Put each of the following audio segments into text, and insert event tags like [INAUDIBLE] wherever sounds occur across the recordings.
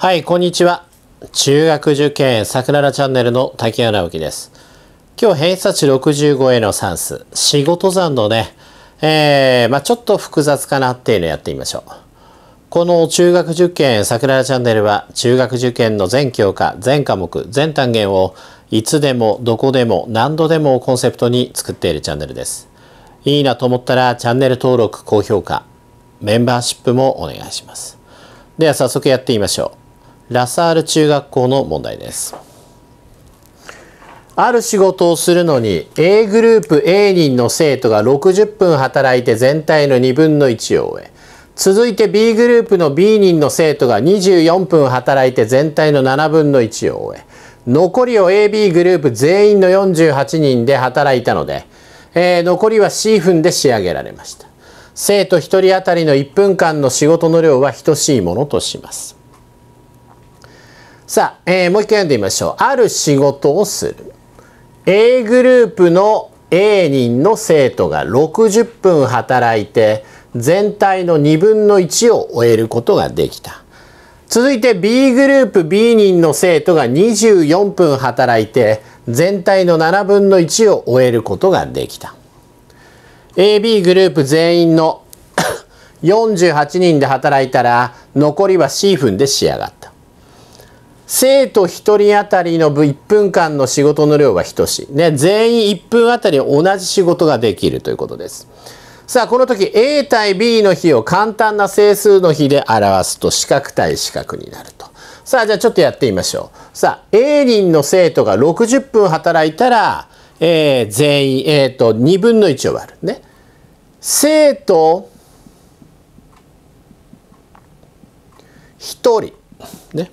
はい、こんにちは。中学受験桜らチャンネルの竹谷直樹です。今日偏差値65への算数、仕事算のね、えー、まあ、ちょっと複雑かなっていうのをやってみましょう。この中学受験桜らチャンネルは中学受験の全教科、全科目、全単元をいつでもどこでも何度でもコンセプトに作っているチャンネルです。いいなと思ったらチャンネル登録、高評価、メンバーシップもお願いします。では早速やってみましょう。ラサール中学校の問題です。ある仕事をするのに A グループ A 人の生徒が60分働いて全体の2分の1を終え続いて B グループの B 人の生徒が24分働いて全体の7分の1を終え残りを AB グループ全員の48人で働いたので、えー、残りは C 分で仕上げられました生徒1人当たりの1分間の仕事の量は等しいものとしますさあ、えー、もう一回読んでみましょう。ある仕事をする。A グループの A 人の生徒が60分働いて全体の2分の1を終えることができた。続いて B グループ B 人の生徒が24分働いて全体の7分の1を終えることができた。AB グループ全員の48 [COUGHS] 人で働いたら残りは C 分で仕上がった。生徒1人当たりの1分間の仕事の量は等しい。ね、全員1分あたり同じ仕事ができるということです。さあ、この時 A 対 B の比を簡単な整数の比で表すと四角対四角になると。さあ、じゃあちょっとやってみましょう。さあ、A 人の生徒が60分働いたら、えー、全員、えー、と2分の1を割るね。生徒1人。ね。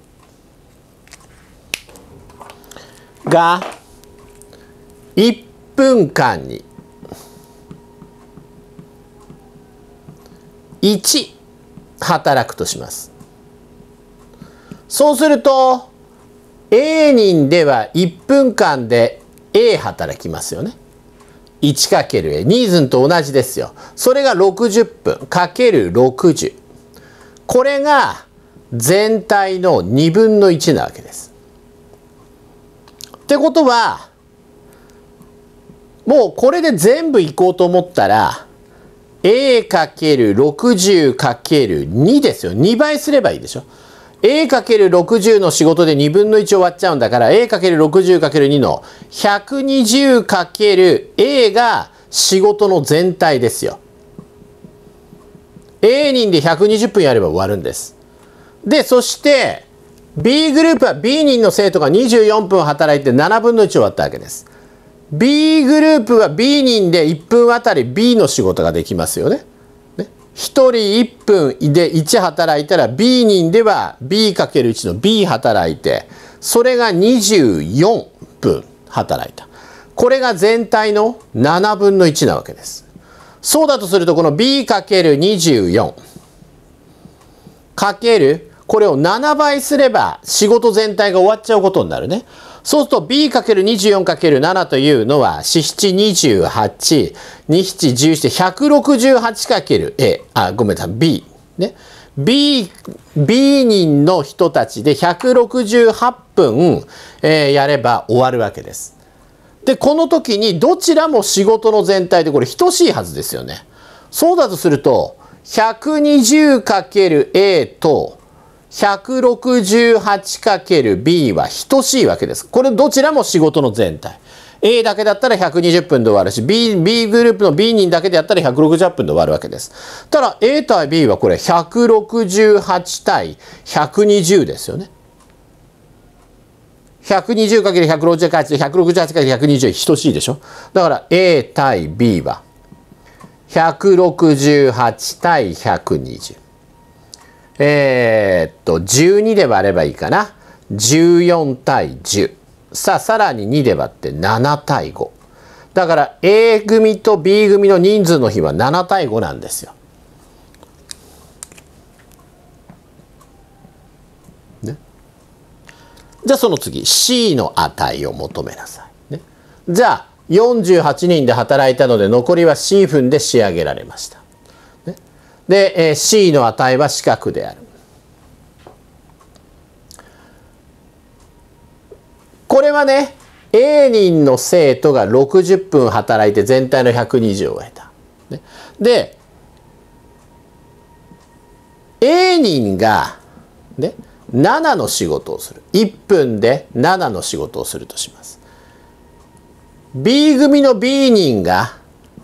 が1分間に1働くとします。そうすると A 人では1分間で A 働きますよね。1×A ニーズンと同じですよ。それが60分 ×60。これが全体の2分の1なわけです。ってことはもうこれで全部いこうと思ったら a×60×2 ですよ2倍すればいいでしょ a×60 の仕事で2分の1終わっちゃうんだから a×60×2 の 120×a が仕事の全体ですよ。A 人で120分やれば終わるんです。で、そして B グループは B 人の生徒が24分働いて7分の1終わったわけです。B グループは B 人で1分あたり B の仕事ができますよね。ね1人1分で1働いたら B 人では B×1 の B 働いてそれが24分働いた。これが全体の7分の1なわけです。そうだとするとこの B×24 かけるこれを7倍すれば仕事全体が終わっちゃうことになるね。そうすると B×24×7 というのは4728、27、17、168×、A、あ、ごめんなさい、B。ね。B、B 人の人たちで168分、えー、やれば終わるわけです。で、この時にどちらも仕事の全体でこれ等しいはずですよね。そうだとすると、120×A と 168×b は等しいわけです。これどちらも仕事の全体。A だけだったら120分で終わるし、B、B グループの B 人だけでやったら160分で終わるわけです。ただ A 対 B はこれ168対120ですよね。120×168 で 168×120 等しいでしょ。だから A 対 B は168対120。えー、っと、12で割ればいいかな。14対10。さあ、さらに2で割って7対5。だから A 組と B 組の人数の比は7対5なんですよ。ね。じゃあその次 C の値を求めなさい。ね、じゃあ48人で働いたので残りは C 分で仕上げられました。で、えー、C の値は四角である。これはね A 人の生徒が60分働いて全体の120を得た。で A 人が、ね、7の仕事をする1分で7の仕事をするとします。B 組の B 人が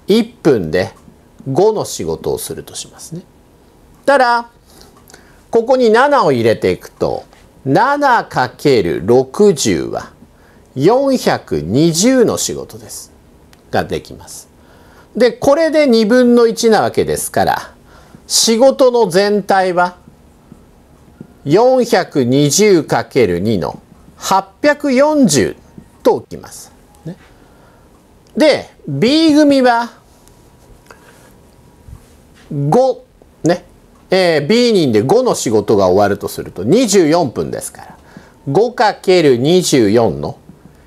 1分で5の仕事をするとしますね。たらここに7を入れていくと 7×60 は420の仕事です。ができます。でこれで2分の1なわけですから仕事の全体は 420×2 の840と置きます。ね、で B 組は5、ね、えー、B 人で5の仕事が終わるとすると24分ですから、5×24 の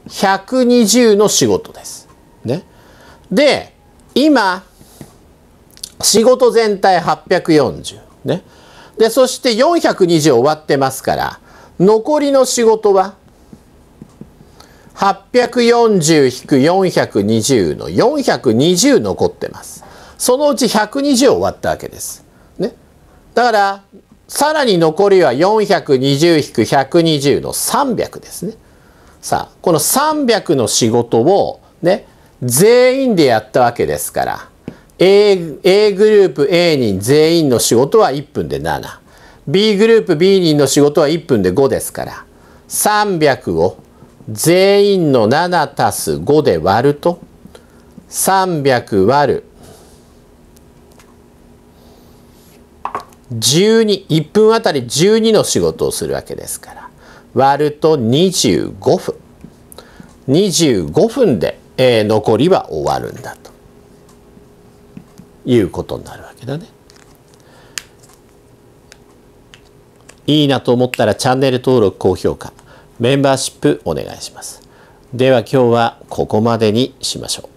120の仕事です。ね。で、今、仕事全体840。ね。で、そして420終わってますから、残りの仕事は、840-420の420残ってます。そのうち120を割ったわけです。ね、だからさらに残りは420-120の300ですね。さあこの300の仕事をね全員でやったわけですから A, A グループ A 人全員の仕事は1分で 7B グループ B 人の仕事は1分で5ですから300を全員の7足す5で割ると300割る12、1分あたり12の仕事をするわけですから、割ると25分。25分で、えー、残りは終わるんだということになるわけだね。いいなと思ったらチャンネル登録、高評価、メンバーシップお願いします。では今日はここまでにしましょう。